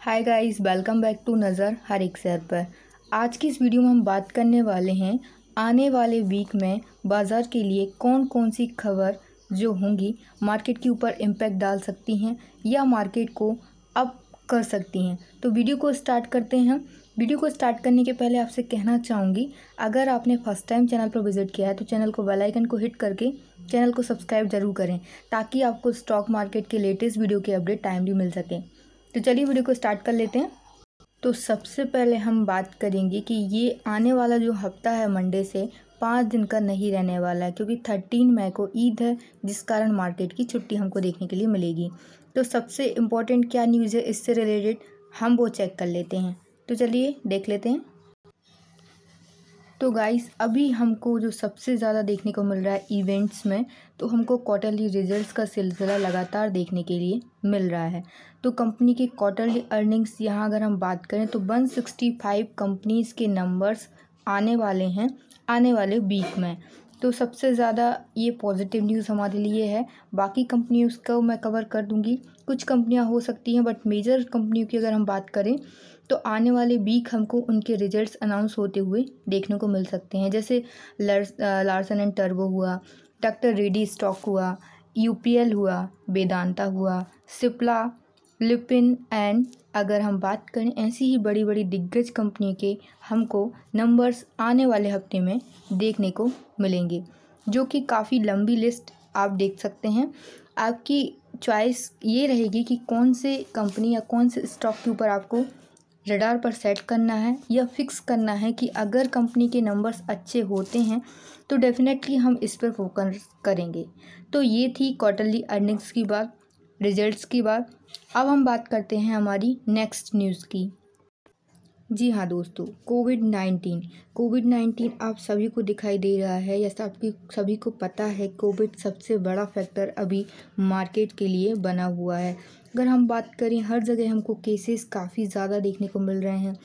hi guys welcome back to नज़र हर एक सैर पर आज की इस वीडियो में हम बात करने वाले हैं आने वाले वीक में बाज़ार के लिए कौन कौन सी खबर जो होंगी मार्केट के ऊपर इम्पैक्ट डाल सकती हैं या मार्केट को अप कर सकती हैं तो वीडियो को स्टार्ट करते हैं वीडियो को स्टार्ट करने के पहले आपसे कहना चाहूँगी अगर आपने फर्स्ट टाइम चैनल पर विजिट किया है तो चैनल को बेल आइकन को हिट करके चैनल को सब्सक्राइब जरूर करें ताकि आपको स्टॉक मार्केट के लेटेस्ट वीडियो के अपडेट टाइमली मिल सकें तो चलिए वीडियो को स्टार्ट कर लेते हैं तो सबसे पहले हम बात करेंगे कि ये आने वाला जो हफ्ता है मंडे से पाँच दिन का नहीं रहने वाला है क्योंकि थर्टीन मई को ईद है जिस कारण मार्केट की छुट्टी हमको देखने के लिए मिलेगी तो सबसे इम्पॉर्टेंट क्या न्यूज़ है इससे रिलेटेड हम वो चेक कर लेते हैं तो चलिए देख लेते हैं तो गाइस अभी हमको जो सबसे ज़्यादा देखने को मिल रहा है इवेंट्स में तो हमको क्वार्टरली रिजल्ट्स का सिलसिला लगातार देखने के लिए मिल रहा है तो कंपनी के क्वार्टरली अर्निंग्स यहाँ अगर हम बात करें तो 165 कंपनीज़ के नंबर्स आने वाले हैं आने वाले वीक में तो सबसे ज़्यादा ये पॉजिटिव न्यूज़ हमारे लिए है बाकी कंपनी उसको मैं कवर कर दूँगी कुछ कंपनियाँ हो सकती हैं बट मेजर कंपनियों की अगर हम बात करें तो आने वाले वीक हमको उनके रिजल्ट्स अनाउंस होते हुए देखने को मिल सकते हैं जैसे लार्सन एंड टर्बो हुआ डॉक्टर रेडी स्टॉक हुआ यूपीएल हुआ वेदांता हुआ सिप्ला लिपिन एंड अगर हम बात करें ऐसी ही बड़ी बड़ी दिग्गज कंपनी के हमको नंबर्स आने वाले हफ्ते में देखने को मिलेंगे जो कि काफ़ी लंबी लिस्ट आप देख सकते हैं आपकी चॉइस ये रहेगी कि कौन से कंपनी या कौन से स्टॉक के ऊपर आपको रडार पर सेट करना है या फिक्स करना है कि अगर कंपनी के नंबर्स अच्छे होते हैं तो डेफ़िनेटली हम इस पर फोकस करेंगे तो ये थी क्वार्टरली अर्निंग्स की बात रिजल्ट्स की बात अब हम बात करते हैं हमारी नेक्स्ट न्यूज़ की जी हाँ दोस्तों कोविड नाइन्टीन कोविड नाइन्टीन आप सभी को दिखाई दे रहा है या सबकी सभी को पता है कोविड सबसे बड़ा फैक्टर अभी मार्केट के लिए बना हुआ है अगर हम बात करें हर जगह हमको केसेस काफ़ी ज़्यादा देखने को मिल रहे हैं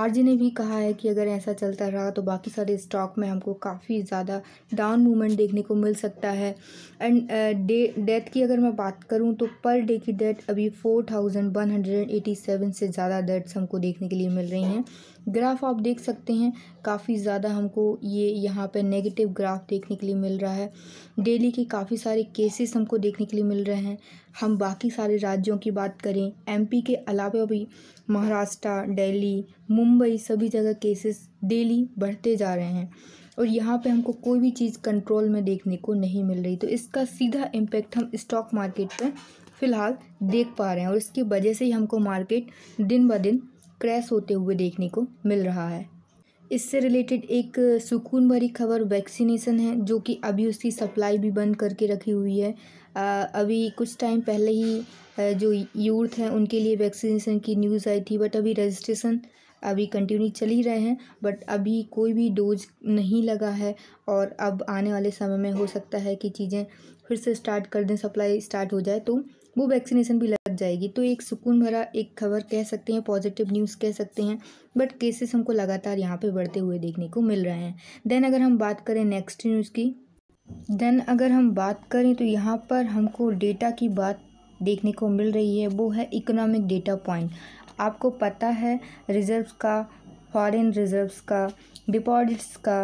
आरजे ने भी कहा है कि अगर ऐसा चलता रहा तो बाकी सारे स्टॉक में हमको काफ़ी ज़्यादा डाउन मूवमेंट देखने को मिल सकता है एंड डे डेथ की अगर मैं बात करूँ तो पर डे की डेथ अभी four thousand one hundred eighty seven से ज़्यादा डेथ्स हमको देखने के लिए मिल रही हैं ग्राफ आप देख सकते हैं काफ़ी ज़्यादा हमको ये यहाँ पे नेगेटिव ग्राफ देखने के लिए मिल रहा है डेली के काफ़ी सारे केसेस हमको देखने के लिए मिल रहे हैं हम बाकी सारे राज्यों की बात करें एमपी के अलावा भी महाराष्ट्र दिल्ली मुंबई सभी जगह केसेस डेली बढ़ते जा रहे हैं और यहाँ पे हमको कोई भी चीज़ कंट्रोल में देखने को नहीं मिल रही तो इसका सीधा इम्पेक्ट हम स्टॉक मार्केट पर फ़िलहाल देख पा रहे हैं और इसकी वजह से ही हमको मार्केट दिन ब दिन क्रैश होते हुए देखने को मिल रहा है इससे रिलेटेड एक सुकून भरी खबर वैक्सीनेशन है जो कि अभी उसकी सप्लाई भी बंद करके रखी हुई है आ, अभी कुछ टाइम पहले ही जो यूथ हैं उनके लिए वैक्सीनेशन की न्यूज़ आई थी बट अभी रजिस्ट्रेशन अभी कंटिन्यू चल ही रहे हैं बट अभी कोई भी डोज नहीं लगा है और अब आने वाले समय में हो सकता है कि चीज़ें फिर से स्टार्ट कर दें सप्लाई स्टार्ट हो जाए तो वो वैक्सीनेशन भी जाएगी तो एक सुकून भरा एक खबर कह सकते हैं पॉजिटिव न्यूज़ कह सकते हैं बट केसेस हमको लगातार यहाँ पे बढ़ते हुए देखने को मिल रहे हैं देन अगर हम बात करें नेक्स्ट न्यूज़ की देन अगर हम बात करें तो यहाँ पर हमको डेटा की बात देखने को मिल रही है वो है इकोनॉमिक डेटा पॉइंट आपको पता है रिजर्व का फॉरन रिजर्व्स का डिपॉजिट्स का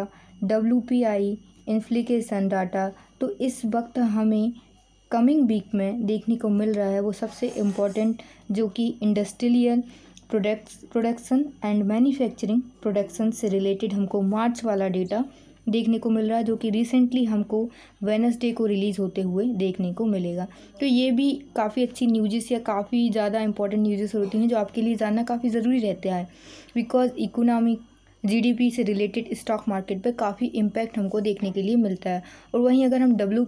W P I inflation data तो इस वक्त हमें कमिंग वीक में देखने को मिल रहा है वो सबसे इम्पोर्टेंट जो कि industrial products production and manufacturing production से रिलेटेड हमको मार्च वाला डेटा देखने को मिल रहा है जो कि रिसेंटली हमको वेनसडे को रिलीज़ होते हुए देखने को मिलेगा तो ये भी काफ़ी अच्छी न्यूजेस या काफ़ी ज़्यादा इंपॉर्टेंट न्यूजेस होती हैं जो आपके लिए जानना काफ़ी ज़रूरी रहता है बिकॉज इकोनॉमिक जीडीपी से रिलेटेड स्टॉक मार्केट पे काफ़ी इम्पैक्ट हमको देखने के लिए मिलता है और वहीं अगर हम डब्ल्यू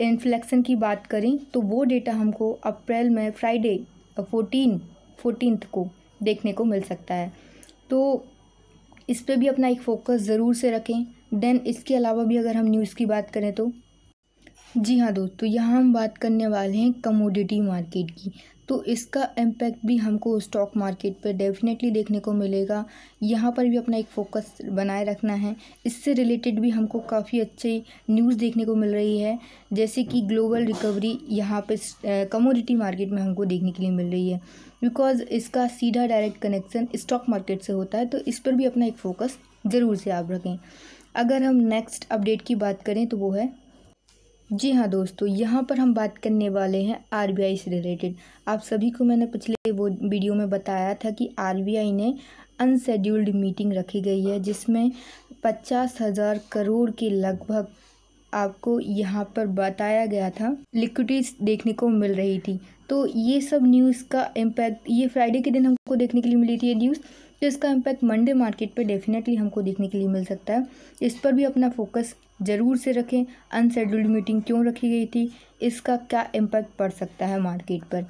इन्फ्लेक्शन की बात करें तो वो डेटा हमको अप्रैल में फ्राइडे फोर्टीन फोर्टीनथ को देखने को मिल सकता है तो इस पर भी अपना एक फोकस ज़रूर से रखें देन इसके अलावा भी अगर हम न्यूज़ की बात करें तो जी हाँ दोस्तों तो यहाँ हम बात करने वाले हैं कमोडिटी मार्केट की तो इसका इम्पैक्ट भी हमको स्टॉक मार्केट पर डेफिनेटली देखने को मिलेगा यहाँ पर भी अपना एक फोकस बनाए रखना है इससे रिलेटेड भी हमको काफ़ी अच्छी न्यूज़ देखने को मिल रही है जैसे कि ग्लोबल रिकवरी यहाँ पर कमोडिटी मार्केट में हमको देखने के लिए मिल रही है बिकॉज़ इसका सीधा डायरेक्ट कनेक्शन स्टॉक मार्केट से होता है तो इस पर भी अपना एक फ़ोकस ज़रूर से आप रखें अगर हम नेक्स्ट अपडेट की बात करें तो वो है जी हाँ दोस्तों यहाँ पर हम बात करने वाले हैं आरबीआई से रिलेटेड आप सभी को मैंने पिछले वो वीडियो में बताया था कि आरबीआई ने अनशेड्यूल्ड मीटिंग रखी गई है जिसमें पचास हज़ार करोड़ के लगभग आपको यहाँ पर बताया गया था लिक्विडिटी देखने को मिल रही थी तो ये सब न्यूज़ का इम्पैक्ट ये फ्राइडे के दिन हमको देखने के लिए मिली थी ये न्यूज़ तो इसका इम्पैक्ट मंडे मार्केट पर डेफिनेटली हमको देखने के लिए मिल सकता है इस पर भी अपना फोकस ज़रूर से रखें अनसेड्यूल्ड मीटिंग क्यों रखी गई थी इसका क्या इम्पैक्ट पड़ सकता है मार्केट पर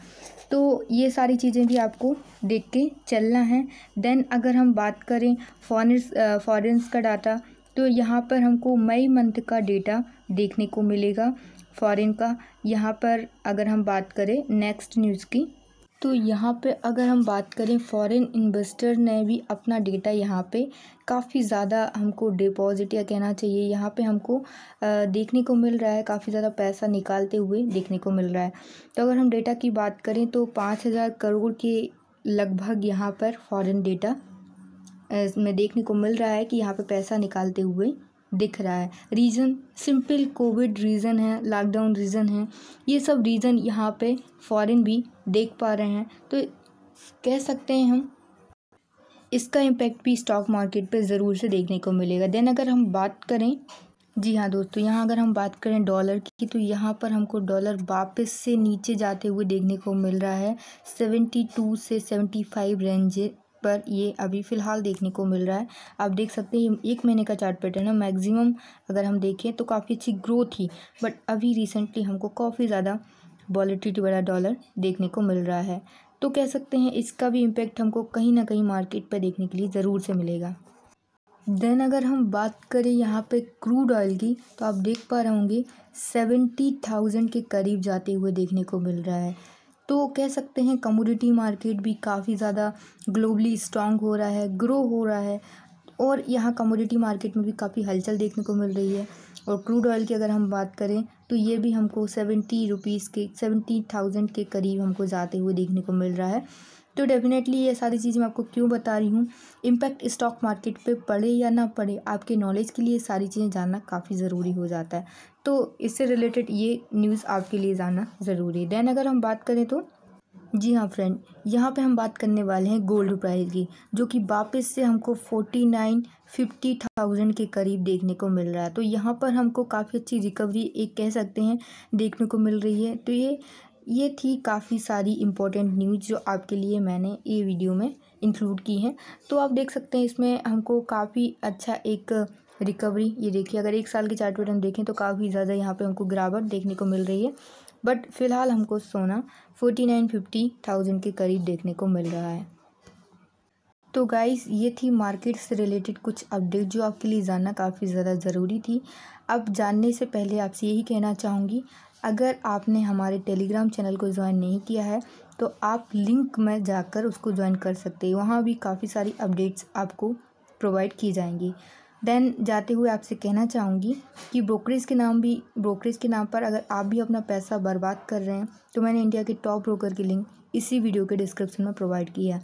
तो ये सारी चीज़ें भी आपको देख के चलना है देन अगर हम बात करें फॉरेंस फॉरेंस का डाटा तो यहाँ पर हमको मई मंथ का डेटा देखने को मिलेगा फॉरेन का यहाँ पर अगर हम बात करें नेक्स्ट न्यूज़ की तो यहाँ पे अगर हम बात करें फॉरेन इन्वेस्टर ने भी अपना डेटा यहाँ पे काफ़ी ज़्यादा हमको डिपॉजिट या कहना चाहिए यहाँ पे हमको देखने को मिल रहा है काफ़ी ज़्यादा पैसा निकालते हुए देखने को मिल रहा है तो अगर हम डेटा की बात करें तो पाँच हज़ार करोड़ के लगभग यहाँ पर फॉरेन डेटा में देखने को मिल रहा है कि यहाँ पर पैसा निकालते हुए दिख रहा है रीज़न सिंपल कोविड रीज़न है लॉकडाउन रीज़न है ये सब रीज़न यहाँ पे फॉरेन भी देख पा रहे हैं तो कह सकते हैं हम इसका इम्पेक्ट भी स्टॉक मार्केट पे ज़रूर से देखने को मिलेगा देन अगर हम बात करें जी हाँ दोस्तों यहाँ अगर हम बात करें डॉलर की तो यहाँ पर हमको डॉलर वापस से नीचे जाते हुए देखने को मिल रहा है सेवेंटी टू से सेवेंटी फाइव रेंज पर ये अभी फ़िलहाल देखने को मिल रहा है आप देख सकते हैं एक महीने का चार्ट पैटर्न है मैक्सिमम अगर हम देखें तो काफ़ी अच्छी ग्रोथ थी बट अभी रिसेंटली हमको काफ़ी ज़्यादा वॉलिटिटी वाला डॉलर देखने को मिल रहा है तो कह सकते हैं इसका भी इम्पेक्ट हमको कहीं ना कहीं मार्केट पर देखने के लिए ज़रूर से मिलेगा देन अगर हम बात करें यहाँ पे क्रूड ऑयल की तो आप देख पा रहे होंगे सेवेंटी थाउजेंड के करीब जाते हुए देखने को मिल रहा है तो कह सकते हैं कमोडिटी मार्केट भी काफ़ी ज़्यादा ग्लोबली स्ट्रांग हो रहा है ग्रो हो रहा है और यहाँ कमोडिटी मार्केट में भी काफ़ी हलचल देखने को मिल रही है और क्रूड ऑयल की अगर हम बात करें तो ये भी हमको सेवेंटी रुपीज़ के सेवेंटी थाउजेंड के करीब हमको जाते हुए देखने को मिल रहा है तो डेफिनेटली ये सारी चीज़ें मैं आपको क्यों बता रही हूँ इम्पैक्ट स्टॉक मार्केट पे पड़े या ना पड़े आपके नॉलेज के लिए सारी चीज़ें जानना काफ़ी ज़रूरी हो जाता है तो इससे रिलेटेड ये न्यूज़ आपके लिए जानना ज़रूरी है देन अगर हम बात करें तो जी हाँ फ्रेंड यहाँ पे हम बात करने वाले हैं गोल्ड प्राइस की जो कि वापस से हमको फोर्टी नाइन फिफ्टी थाउजेंड के करीब देखने को मिल रहा है तो यहाँ पर हमको काफ़ी अच्छी रिकवरी एक कह सकते हैं देखने को मिल रही है तो ये ये थी काफ़ी सारी इम्पोर्टेंट न्यूज़ जो आपके लिए मैंने ये वीडियो में इंक्लूड की हैं तो आप देख सकते हैं इसमें हमको काफ़ी अच्छा एक रिकवरी ये देखिए अगर एक साल के चार्ट पैटर्न देखें तो काफ़ी ज़्यादा यहाँ पे हमको गिरावट देखने को मिल रही है बट फिलहाल हमको सोना फोर्टी नाइन फिफ्टी थाउजेंड के करीब देखने को मिल रहा है तो गाइस ये थी मार्केट से रिलेटेड कुछ अपडेट जो आपके लिए जानना काफ़ी ज़्यादा ज़रूरी थी अब जानने से पहले आपसे यही कहना चाहूँगी अगर आपने हमारे टेलीग्राम चैनल को ज्वाइन नहीं किया है तो आप लिंक में जाकर उसको ज्वाइन कर सकते हैं वहाँ भी काफ़ी सारी अपडेट्स आपको प्रोवाइड की जाएंगी देन जाते हुए आपसे कहना चाहूँगी कि ब्रोकरेज के नाम भी ब्रोकरेज के नाम पर अगर आप भी अपना पैसा बर्बाद कर रहे हैं तो मैंने इंडिया के टॉप ब्रोकर की लिंक इसी वीडियो के डिस्क्रिप्शन में प्रोवाइड की है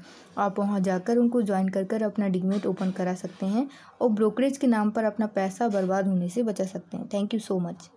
आप वहाँ जाकर उनको ज्वाइन कर कर अपना डिगमेट ओपन करा सकते हैं और ब्रोकरेज के नाम पर अपना पैसा बर्बाद होने से बचा सकते हैं थैंक यू सो मच